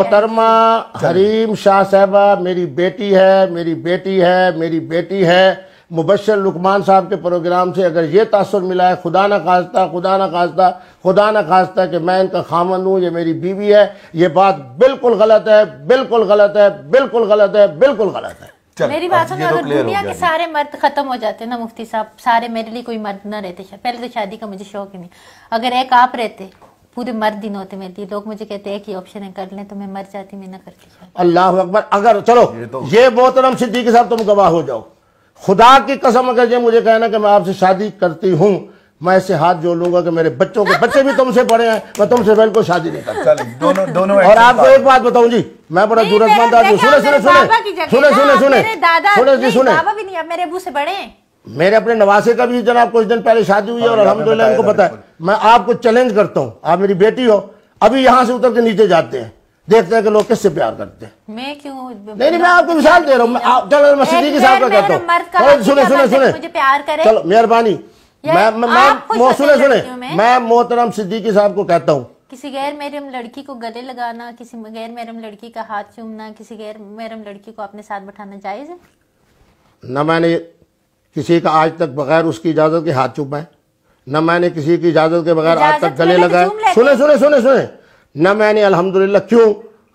मोहतरमा हरीम शाह साहबा मेरी बेटी है मेरी बेटी है मेरी बेटी है मुबशर लुकमान साहब के प्रोग्राम से अगर ये तासर मिला है खुदा न खास्ता खुदा न खास्ता खुदा न खास्ता कि मैं इनका खामन हूँ ये मेरी बीवी है ये बात बिल्कुल गलत है बिल्कुल गलत है बिल्कुल गलत है बिल्कुल गलत है मेरी बात सुनो तो अगर दुनिया के सारे मर्द खत्म हो जाते ना मुफ्ती साहब सारे मेरे लिए कोई मर्द ना रहते पहले तो शादी का मुझे शौक ही नहीं अगर एक आप रहते पूरे मर दिन होते मेरे लिए लोग मुझे कहते हैं कि ऑप्शन है कर लें तो मैं मर जाती मैं ना करती अल्लाह अकबर अगर चलो ये, तो- बहुत रम सिद्धि के साथ तुम गवाह हो जाओ खुदा की कसम अगर ये मुझे कहना कि मैं आपसे शादी करती हूँ मैं ऐसे हाथ जोड़ लूंगा कि मेरे बच्चों के बच्चे भी तुमसे बड़े हैं मैं तुमसे बिल्कुल शादी नहीं करता दोनों दोनों और आपको एक बात बताऊं जी मैं बड़ा जरूरतमंद आदमी सुने सुने सुने सुने सुने सुने सुने सुने जी सुने मेरे अबू से बड़े हैं मेरे अपने नवासे का भी जनाब कुछ दिन पहले शादी हुई है और हाँ, अलहमदुल्ला उनको पता है मैं आपको चैलेंज करता हूँ आप मेरी बेटी हो अभी यहाँ से उतर के नीचे जाते हैं देखते हैं कि लोग किससे प्यार करते हैं मैं क्यों नहीं नहीं मैं आपको मिसाल दे रहा हूँ चलो मैं सिद्दीकी साहब का कहता हूँ सुने सुने सुने प्यार करें चलो मेहरबानी मैं मैं सुने सुने मैं मोहतरम सिद्दीकी साहब को कहता हूँ किसी गैर मेरम लड़की को गले लगाना किसी गैर मेरम लड़की का हाथ चूमना किसी गैर मेरम लड़की को अपने साथ बैठाना जायज है ना मैंने किसी का आज तक बगैर उसकी इजाज़त के हाथ चुपाए न मैंने किसी की इजाज़त के बगैर आज तक गले तो लगाए सुने सुने सुने सुने न मैंने अल्हम्दुलिल्लाह क्यों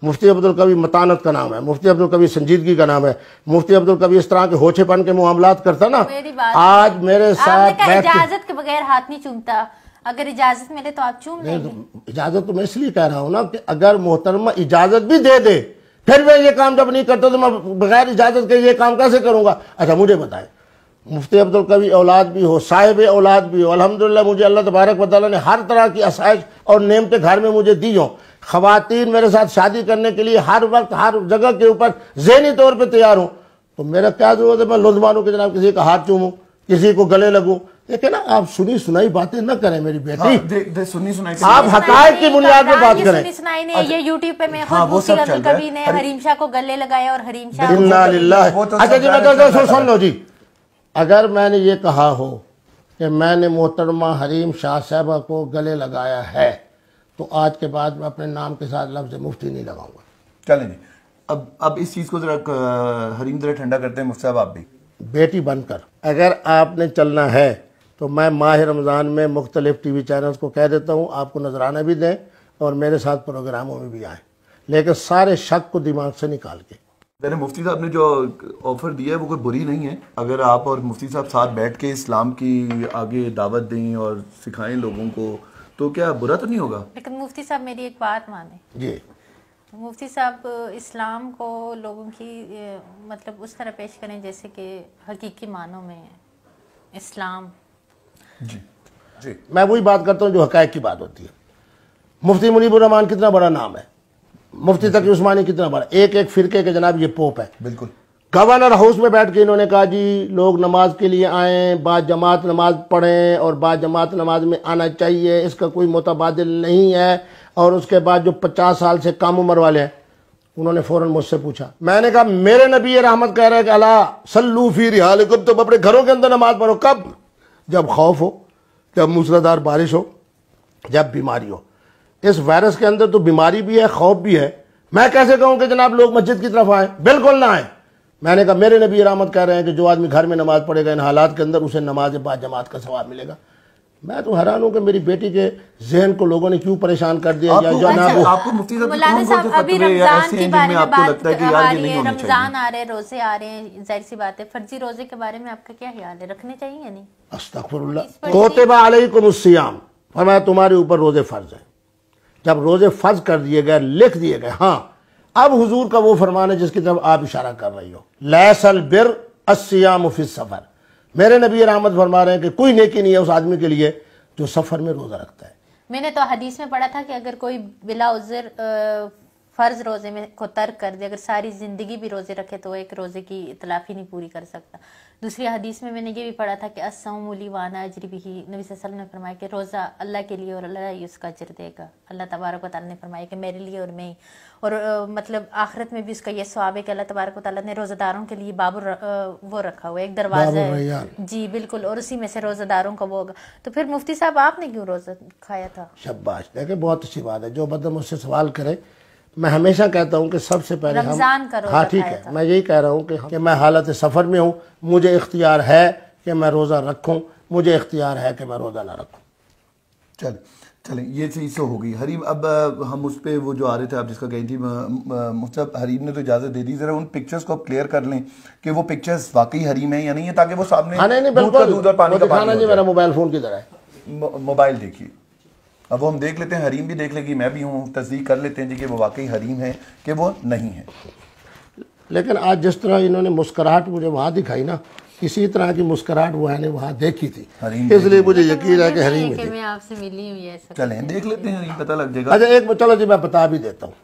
मुफ्ती अब्दुल कभी मतानत का नाम है मुफ्ती अब्दुल कभी संजीदगी का नाम है मुफ्ती अब्दुल कभी इस तरह के होछेपन के मामला करता ना आज मेरे साथ इजाजत के बगैर हाथ नहीं चूमता अगर इजाजत मिले तो आप चूम तो इजाजत तो मैं इसलिए कह रहा हूँ ना कि अगर मोहतरमा इजाजत भी दे दे फिर मैं ये काम जब नहीं करता तो मैं बगैर इजाजत के ये काम कैसे करूंगा अच्छा मुझे बताएं मुफ्ती अब्दुल कवी औलाद भी हो साहिब औलाद भी हो अलहमदिल्ला मुझे अल्लाह तबारक वाली ने हर तरह की आसाइश और नियमतें घर में मुझे दी हों ख़वातीन मेरे साथ शादी करने के लिए हर वक्त हर जगह के ऊपर जहनी तौर पर तैयार हूँ तो मेरा क्या जरूरत है मैं लुंज मानूँ जनाब किसी का हाथ चूमूँ किसी को गले लगूँ ना आप सुनी सुनाई बातें ना करें मेरी बेटी हाँ, दे, दे, सुनी सुनाई तो आप हकायक की बुनियाद पर बात करें सुनी सुनाई ने अच्छा। ये यूट्यूब पे मैं हाँ, वो सब चल कभी ने हरीम शाह को गले लगाया और हरीम शाह तो अच्छा जी मैं सुन लो जी अगर मैंने ये कहा हो कि मैंने मोहतरमा हरीम शाह साहबा को गले लगाया है तो आज के बाद मैं अपने नाम के साथ लफ्ज़ मुफ्ती नहीं लगाऊंगा चलें अब अब इस चीज़ को ज़रा हरीम ज़रा ठंडा करते हैं मुफ्त साहब आप भी बेटी बनकर अगर आपने चलना है तो मैं माह रमज़ान में मुख्तलिफ टी वी चैनल्स को कह देता हूँ आपको नजराना भी दें और मेरे साथ प्रोग्रामों में भी आएँ लेकिन सारे शक को दिमाग से निकाल के मैंने मुफ्ती साहब ने जो ऑफ़र दिया है वो कोई बुरी नहीं है अगर आप और मुफ्ती साहब साथ बैठ के इस्लाम की आगे दावत दें और सिखाएं लोगों को तो क्या बुरा तो नहीं होगा लेकिन मुफ्ती साहब मेरी एक बात माने जी मुफ्ती साहब इस्लाम को लोगों की मतलब उस तरह पेश करें जैसे कि हकीकी मानों में इस्लाम जी जी मैं वही बात करता हूँ जो हकायक की बात होती है मुफ्ती मुनीबुर रहमान कितना बड़ा नाम है मुफ्ती तकी उस्मानी कितना बड़ा एक एक फिरके के जनाब ये पोप है बिल्कुल गवर्नर हाउस में बैठ के इन्होंने कहा जी लोग नमाज के लिए आए बाद जमात नमाज पढ़ें और बाद जमात नमाज में आना चाहिए इसका कोई मुतबाद नहीं है और उसके बाद जो पचास साल से कम उम्र वाले हैं उन्होंने फौरन मुझसे पूछा मैंने कहा मेरे नबी रहमत कह रहे हैं कि अला सल्लू फिर रिहाल कब तुम तो अपने घरों के अंदर नमाज पढ़ो कब जब खौफ हो जब मूसलाधार बारिश हो जब बीमारी हो इस वायरस के अंदर तो बीमारी भी है खौफ भी है मैं कैसे कहूं कि जनाब लोग मस्जिद की तरफ आए बिल्कुल ना आए मैंने कहा मेरे नबी रामत कह रहे हैं कि जो आदमी घर में नमाज पढ़ेगा इन हालात के अंदर उसे नमाज बाद जमात का सवाब मिलेगा मैं तो हैरान हूँ कि मेरी बेटी के जहन को लोगों ने क्यों परेशान कर दिया या जो अच्छा, ना वो आपको मुफ्ती साहब अभी रमजान के बारे में बात आ रही है रमजान आ रहे हैं रोजे आ रहे हैं जाहिर सी बात है फर्जी रोजे के बारे में आपका क्या ख्याल है रखने चाहिए या नहीं अस्तफुल्ला कोतबा अलैकुम सियाम फरमाया तुम्हारे ऊपर रोजे फर्ज है जब रोज़े फ़र्ज कर दिए गए लिख दिए गए हाँ अब हुजूर का वो फरमान है जिसकी तरफ आप इशारा कर रही हो लैसल बिर अस्या मुफिस सफ़र मेरे नबी रहमत फरमा रहे हैं कि कोई नेकी नहीं है उस आदमी के लिए जो सफ़र में रोज़ा रखता है मैंने तो हदीस में पढ़ा था कि अगर कोई बिला उजर फ़र्ज़ रोज़े में को तर्क कर दे अगर सारी ज़िंदगी भी रोज़े रखे तो एक रोज़े की इतलाफ़ी नहीं पूरी कर सकता दूसरी हदीस में मैंने ये भी पढ़ा था कि असमूली वाना अजरब ही नबी वसल्लम ने फरमाया कि रोज़ा अल्लाह के लिए और अल्लाह ही उसका अजर देगा अल्लाह तबारक वाली ने फरमाया कि मेरे लिए और मैं ही और आ, मतलब आखिरत में भी उसका यह स्वाब है कि अल्लाह तबारक वाली ने रोज़ेदारों के लिए बाबर वो रखा हुआ एक दरवाज़ा है जी बिल्कुल और उसी में से रोज़ेदारों का वो होगा तो फिर मुफ्ती साहब आपने क्यों रोज़ा खाया था शब्बाश देखिए बहुत अच्छी बात है जो मतलब मुझसे सवाल करे मैं हमेशा कहता हूँ कि सबसे पहले हम हाँ ठीक है मैं यही कह रहा हूँ कि, कि मैं हालत सफ़र में हूँ मुझे इख्तियार है कि मैं रोज़ा रखूँ मुझे इख्तियार है कि मैं रोज़ा ना रखूँ चल चलें ये चीज़ तो हो गई हरीब अब हम उस पर वो जो आ रहे थे आप जिसका कही थी मुफ्तब हरीब ने तो इजाज़त दे दी ज़रा उन पिक्चर्स को क्लियर कर लें कि वो पिक्चर्स वाकई हरीम है या नहीं है ताकि वो सामने हाँ, पानी मेरा मोबाइल फ़ोन की तरह मोबाइल देखिए अब वो हम देख लेते हैं हरीम भी देख लेगी मैं भी हूँ तस्दीक कर लेते हैं जी कि वो वाकई हरीम है कि वो नहीं है लेकिन आज जिस तरह इन्होंने मुस्कुराहट मुझे वहाँ दिखाई ना इसी तरह की मुस्कुराहट वो है वहाँ देखी थी इसलिए मुझे यकीन है कि तो हरीम मैं देख लेते हैं पता लग जाएगा अच्छा एक चलो जी मैं बता भी देता हूँ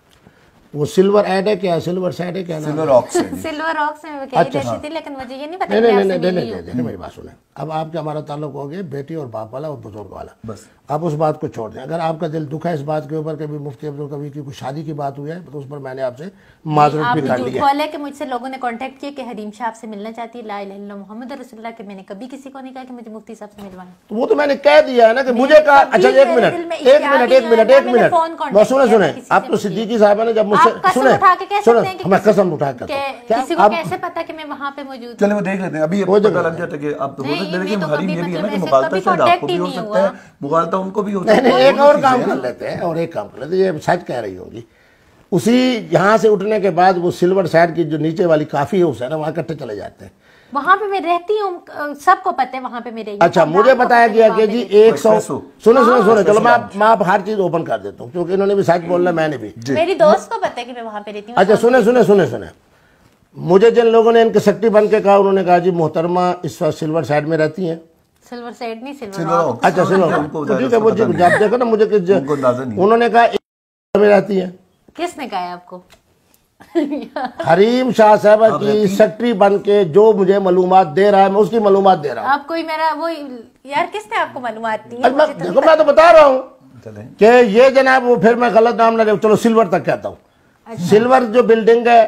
वो सिल्वर एड है क्या सिल्वर साइड है क्या सिल्वर ऑक्साइड सिल्वर ऑक्स में अच्छा हाँ। थी लेकिन मुझे ये नहीं पता मेरी बात सुने अब आपके हमारा ताल्लुक हो गया बेटी और बाप वाला और बुजुर्ग वाला बस आप उस बात को छोड़ दें अगर आपका दिल दुखा है इस बात के ऊपर कभी मुफ्ती अब्दुल कभी की कोई शादी की बात हुई है तो उस पर मैंने आपसे माजरत भी कर लिया है कि मुझसे लोगों ने कांटेक्ट किया कि हरीम शाह आपसे मिलना चाहती है ला मोहम्मद रसुल्ला के मैंने कभी किसी को नहीं कहा कि मुझे मुफ्ती साहब से मिलवाएं तो वो तो मैंने कह दिया है ना कि मुझे कहा अच्छा एक मिनट एक मिनट एक मिनट एक मिनट सुने सुने आप तो सिद्दीकी साहब ने जब मुझसे कसम उठा चले वो देख लेते हैं अभी लग जाता है है ना कि मुगालता शायद आपको भी हो सकता है मुगालता तो उनको भी हो सकता है एक और काम कर लेते हैं और एक काम कर लेते हैं ये शायद कह रही होगी उसी यहाँ से उठने के बाद वो सिल्वर साइड की जो नीचे वाली काफ़ी है उसे ना वहाँ इकट्ठे चले जाते हैं वहाँ पे मैं रहती हूँ सबको पता है वहाँ पे मेरे अच्छा मुझे बताया गया कि जी एक सौ सुनो सुनो सुनो चलो मैं मैं आप हर चीज ओपन कर देता हूँ क्योंकि इन्होंने भी सच बोलना मैंने भी मेरी दोस्त को पता है कि मैं वहाँ पे रहती हूँ अच्छा सुने सुने सुने सुने मुझे जिन लोगों ने इनके सेक्टी बन के कहा उन्होंने कहा जी मोहतरमा इस वक्त सिल्वर साइड में रहती हैं सिल्वर साइड नहीं सिल्वर अच्छा सिल्वर तो ठीक है वो जब देखो ना मुझे उन्होंने कहा में रहती है किसने कहा आपको हरीम शाह साहब की सेक्रेटरी बन के जो मुझे मालूम दे रहा है मैं उसकी मालूम दे रहा हूँ आपको ही मेरा वो यार किसने आपको मालूम दी है मैं, तो देखो मैं तो बता रहा हूँ कि ये जनाब वो फिर मैं गलत नाम ना चलो सिल्वर तक कहता हूँ अच्छा। सिल्वर जो बिल्डिंग है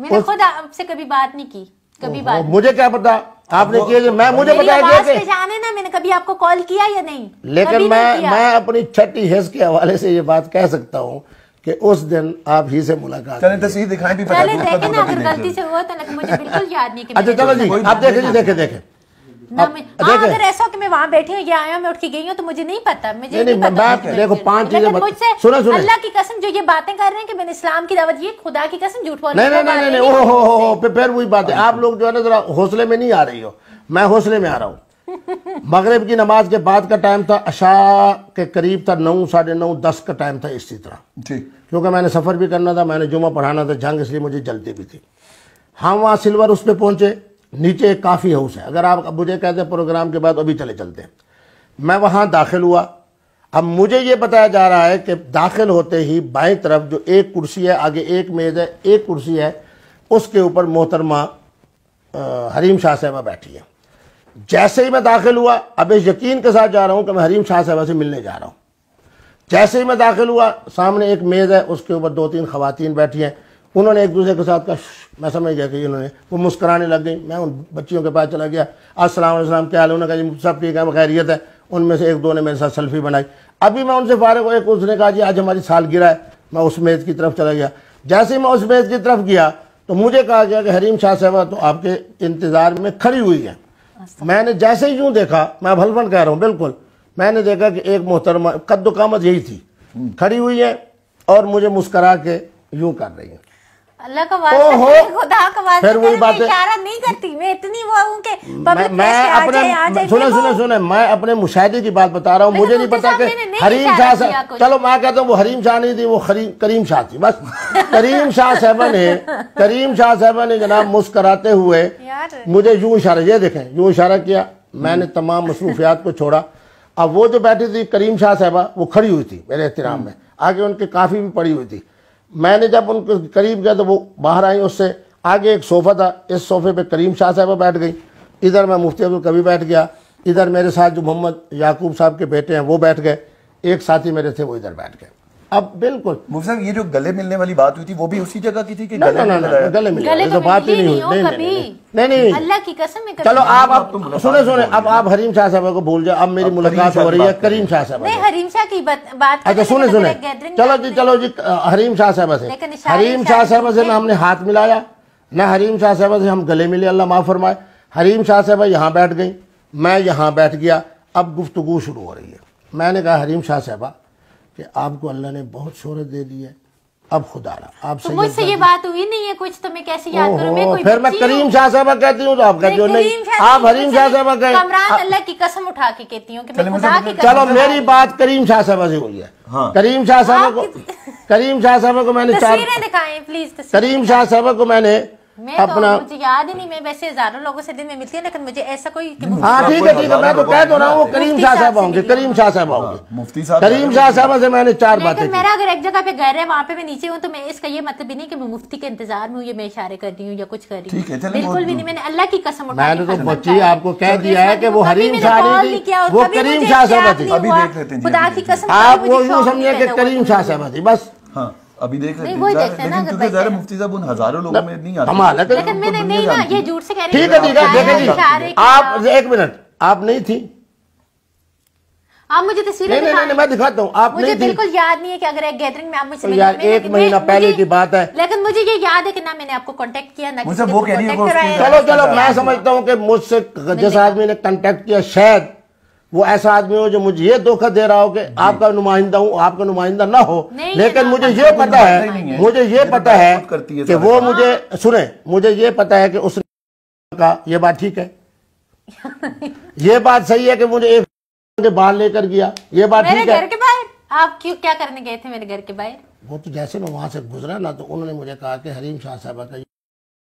मैंने खुद आपसे कभी बात नहीं की कभी बात मुझे क्या पता आपने किया मैं मुझे बताया गया कि जाने ना मैंने कभी आपको कॉल किया या नहीं लेकिन मैं मैं अपनी छठी हिस्स के हवाले से ये बात कह सकता हूँ कि उस दिन आप ही से मुलाकात चले तस्वीर दिखाएं भी पहले देखें ना अगर गलती से हुआ तो लेकिन मुझे बिल्कुल याद नहीं कि अच्छा चलो जी आप देखें जी देखें देखें हाँ, अगर ऐसा कि मैं वहाँ बैठी हूँ या आया मैं उठ के गई हूँ तो मुझे नहीं पता मुझे नहीं, नहीं पता देखो पांच चीजें मुझसे सुना सुना अल्लाह की कसम जो ये बातें कर रहे हैं कि मैंने इस्लाम की दावत ये खुदा की कसम झूठ बोल नहीं नहीं नहीं नहीं ओ हो हो फिर वही बात है आप लोग जो है ना जरा हौसले में नहीं आ रही हो मैं हौसले में आ रहा हूँ मगरब की नमाज के बाद का टाइम था अशा के करीब था नौ साढ़े नौ दस का टाइम था इसी तरह क्योंकि मैंने सफ़र भी करना था मैंने जुमा पढ़ाना था जंग इसलिए मुझे जल्दी भी थी हम वहाँ सिल्वर उस पर पहुंचे नीचे एक काफ़ी हाउस है अगर आप मुझे कहते हैं प्रोग्राम के बाद अभी चले चलते मैं वहां दाखिल हुआ अब मुझे ये बताया जा रहा है कि दाखिल होते ही बाएं तरफ जो एक कुर्सी है आगे एक मेज़ है एक कुर्सी है उसके ऊपर मोहतरमा हरीम शाह साहबा बैठी है जैसे ही मैं दाखिल हुआ अब इस यकीन के साथ जा रहा हूँ कि मैं हरीम शाह साहबा से मिलने जा रहा हूँ जैसे ही मैं दाखिल हुआ सामने एक मेज़ है उसके ऊपर दो तीन खुवान बैठी हैं उन्होंने एक दूसरे के साथ कहा मैं समझ गया कि उन्होंने वो मुस्कराने लग गई मैं उन बच्चियों के पास चला गया असलम क्या हाल उन्होंने कहा सब ठीक है खैरियत है उनमें से एक दो ने मेरे साथ सेल्फी बनाई अभी मैं उनसे फारे को एक उसने कहा जी आज हमारी साल गिरा है मैं उस मेज़ की तरफ चला गया जैसे ही मैं उस मेज़ की तरफ गया तो मुझे कहा गया कि हरीम शाह साहबा तो आपके इंतज़ार में खड़ी हुई है अच्छा। मैंने जैसे ही यूं देखा मैं भलवन कह रहा हूं बिल्कुल मैंने देखा कि एक मोहतरमा कद्दुकामत यही थी हम्म। खड़ी हुई है और मुझे मुस्करा के यूं कर रही है अल्लाह का फिर वही बात इशारा नहीं करती मैं इतनी वो कि मैं अपने सुने सुने मैं अपने मुशाहिदे की बात बता रहा हूँ मुझे नहीं पता कि हरीम शाह चलो मैं कहता हूँ वो हरीम शाह नहीं थी वो करीम शाह थी बस करीम शाह साहबा ने करीम शाह साहबा ने जनाब मुस्कराते हुए मुझे यूं इशारा ये देखें यूं इशारा किया मैंने तमाम मसरूफियात को छोड़ा अब वो जो बैठी थी करीम शाह साहबा वो खड़ी हुई थी मेरे एहतराम में आगे उनके काफ़ी भी पड़ी हुई थी मैंने जब उनके करीब गया तो वो बाहर आई उससे आगे एक सोफ़ा था इस सोफ़े पे करीम शाह साहब बैठ गई इधर मैं मुफ्ती अब्दुल कभी बैठ गया इधर मेरे साथ जो मोहम्मद याकूब साहब के बेटे हैं वो बैठ गए एक साथी मेरे थे वो इधर बैठ गए अब बिल्कुल मुफ्त ये जो गले मिलने वाली बात हुई थी वो भी उसी जगह की थी कि गले ना, ना, गले मिले तो, तो बात ही नहीं हुई नहीं नहीं अल्लाह की कसम में चलो आप अब सुने सुने अब आप हरीम शाह साहब को भूल जाओ अब मेरी मुलाकात हो रही है करीम शाह साहब नहीं हरीम शाह की बात अच्छा सुने सुने चलो जी चलो जी हरीम शाह साहब से हरीम शाह साहब से ना हमने हाथ मिलाया ना हरीम शाह साहब से हम गले मिले अल्लाह माफ फरमाए हरीम शाह साहब यहाँ बैठ गई मैं यहाँ बैठ गया अब गुफ्तगु शुरू हो रही है मैंने कहा हरीम शाह साहबा कि आपको अल्लाह ने बहुत शोहरत दे दी है अब खुदा ना आप तो मुझसे ये बात हुई नहीं है कुछ तो मैं कैसे याद करूं मैं कोई फिर मैं करीम शाह साहब कहती हूँ तो आप कहते हो नहीं आप हरीम शाह साहब कहे कमरान अल्लाह की कसम उठा के कहती हूँ कि मैं खुदा की कसम चलो मेरी बात करीम शाह साहब से हुई है हाँ। करीम शाह साहब को करीम शाह साहब को मैंने तस्वीरें दिखाएं प्लीज करीम शाह साहब को मैंने मैं अपना तो मुझे याद ही नहीं मैं वैसे हजारों लोगों से दिन में मिलती है लेकिन मुझे ऐसा कोई हाँ ठीक है ठीक है मैं तो कह दो तो रहा हूँ करीम शाह साहब करीम शाह साहब हाँ, मुफ्ती साहब करीम शाह साहब से मैंने चार बात मेरा अगर एक जगह पे घर है वहाँ पे मैं नीचे हूँ तो मैं इसका ये मतलब भी नहीं की मैं मुफ्ती के इंतजार में हूँ ये मैं इशारे कर रही हूँ या कुछ कर रही हूँ बिल्कुल भी नहीं मैंने अल्लाह की कसम मैंने तो बच्ची आपको कह दिया है की वो हरीम शाह वो करीम तो शाह साहब थी खुदा की कसम आप वो समझिए करीम शाह साहब बस हाँ अभी देख रहे लेकिन क्योंकि जरा मुफ्ती साहब उन हजारों लोगों में नहीं आते हाँ, लेकिन मैंने नहीं ना हाँ, ये झूठ से कह रही ठीक है ठीक है देखें जी आप एक मिनट आप नहीं थी आप मुझे तस्वीरें नहीं, नहीं, नहीं, मैं दिखाता हूँ आप मुझे बिल्कुल याद नहीं है कि अगर एक गैदरिंग में आप मुझसे तो यार एक महीना पहले की बात है लेकिन मुझे ये याद है कि ना मैंने आपको कांटेक्ट किया ना मुझे वो कह रही है चलो चलो मैं समझता हूँ कि मुझसे जिस आदमी ने कांटेक्ट किया शायद वो ऐसा आदमी हो जो मुझे ये धोखा दे रहा हो कि आपका नुमाइंदा हूँ आपका नुमाइंदा ना हो लेकिन मुझे ये पता है मुझे ये तो पता है कि वो मुझे हाँ। सुने मुझे ये पता है कि उसने कहा ये बात ठीक है ये बात सही है कि मुझे एक के बाहर लेकर गया ये बात ठीक है घर के बाहर आप क्यों क्या करने गए थे मेरे घर के बाहर वो तो जैसे मैं वहां से गुजरा ना तो उन्होंने मुझे कहा कि हरीम शाह साहब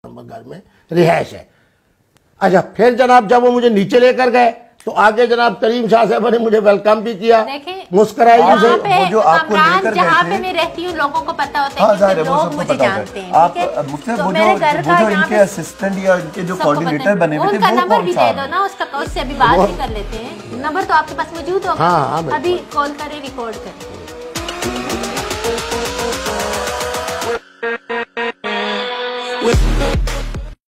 का घर में रिहायश है अच्छा फिर जनाब जब वो मुझे नीचे लेकर गए तो आगे जनाब करीम शाह साहब ने मुझे वेलकम भी किया मुस्कुराई भी जो आपको लेकर जहां पे मैं रहती हूँ लोगों को पता होता है हाँ, लोग मुझे जानते हैं आप मुझसे तो वो जो वो इनके असिस्टेंट या इनके जो कोऑर्डिनेटर बने हुए थे वो नंबर भी दे दो ना उसका तो उससे अभी बात भी कर लेते हैं नंबर तो आपके पास मौजूद होगा हाँ, हाँ, अभी कॉल करें रिकॉर्ड करें